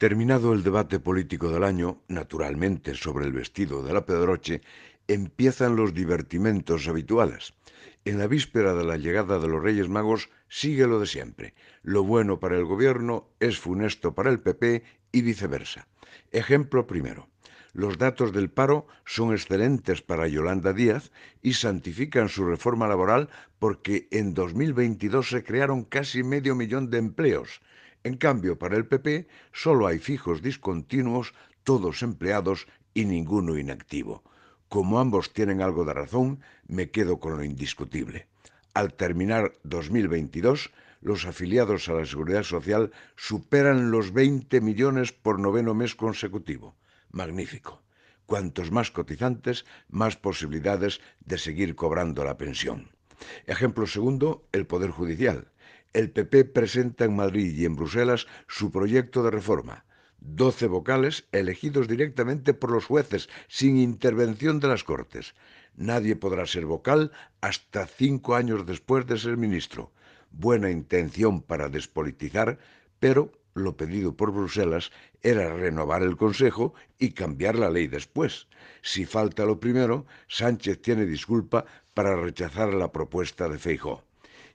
Terminado el debate político del año, naturalmente sobre el vestido de la Pedroche, empiezan los divertimentos habituales. En la víspera de la llegada de los Reyes Magos sigue lo de siempre. Lo bueno para el gobierno es funesto para el PP y viceversa. Ejemplo primero. Los datos del paro son excelentes para Yolanda Díaz y santifican su reforma laboral porque en 2022 se crearon casi medio millón de empleos en cambio, para el PP solo hay fijos discontinuos, todos empleados y ninguno inactivo. Como ambos tienen algo de razón, me quedo con lo indiscutible. Al terminar 2022, los afiliados a la Seguridad Social superan los 20 millones por noveno mes consecutivo. Magnífico. Cuantos más cotizantes, más posibilidades de seguir cobrando la pensión. Ejemplo segundo, el Poder Judicial el PP presenta en Madrid y en Bruselas su proyecto de reforma. Doce vocales elegidos directamente por los jueces, sin intervención de las Cortes. Nadie podrá ser vocal hasta cinco años después de ser ministro. Buena intención para despolitizar, pero lo pedido por Bruselas era renovar el Consejo y cambiar la ley después. Si falta lo primero, Sánchez tiene disculpa para rechazar la propuesta de Feijóo.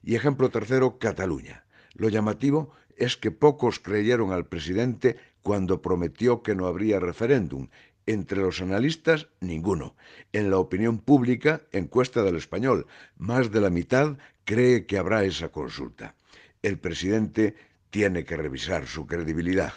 Y ejemplo tercero, Cataluña. Lo llamativo es que pocos creyeron al presidente cuando prometió que no habría referéndum. Entre los analistas, ninguno. En la opinión pública, encuesta del español, más de la mitad cree que habrá esa consulta. El presidente tiene que revisar su credibilidad.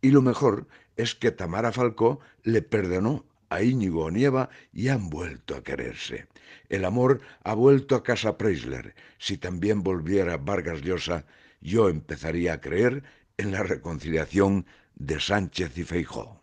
Y lo mejor es que Tamara Falcó le perdonó a Íñigo Nieva y han vuelto a quererse. El amor ha vuelto a casa Preisler. Si también volviera Vargas Llosa, yo empezaría a creer en la reconciliación de Sánchez y Feijó.